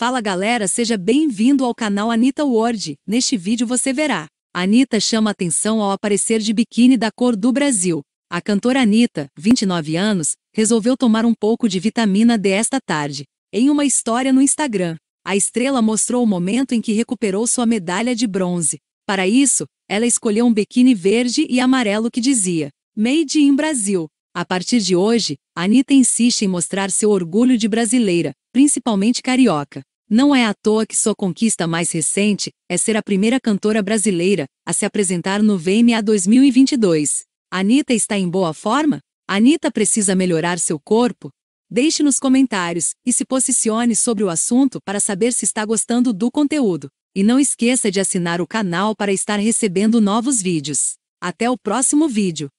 Fala galera, seja bem-vindo ao canal Anitta Word. Neste vídeo você verá. Anitta chama atenção ao aparecer de biquíni da cor do Brasil. A cantora Anitta, 29 anos, resolveu tomar um pouco de vitamina D esta tarde. Em uma história no Instagram, a estrela mostrou o momento em que recuperou sua medalha de bronze. Para isso, ela escolheu um biquíni verde e amarelo que dizia Made in Brasil. A partir de hoje, Anitta insiste em mostrar seu orgulho de brasileira, principalmente carioca. Não é à toa que sua conquista mais recente é ser a primeira cantora brasileira a se apresentar no VMA 2022. Anitta está em boa forma? Anitta precisa melhorar seu corpo? Deixe nos comentários e se posicione sobre o assunto para saber se está gostando do conteúdo. E não esqueça de assinar o canal para estar recebendo novos vídeos. Até o próximo vídeo!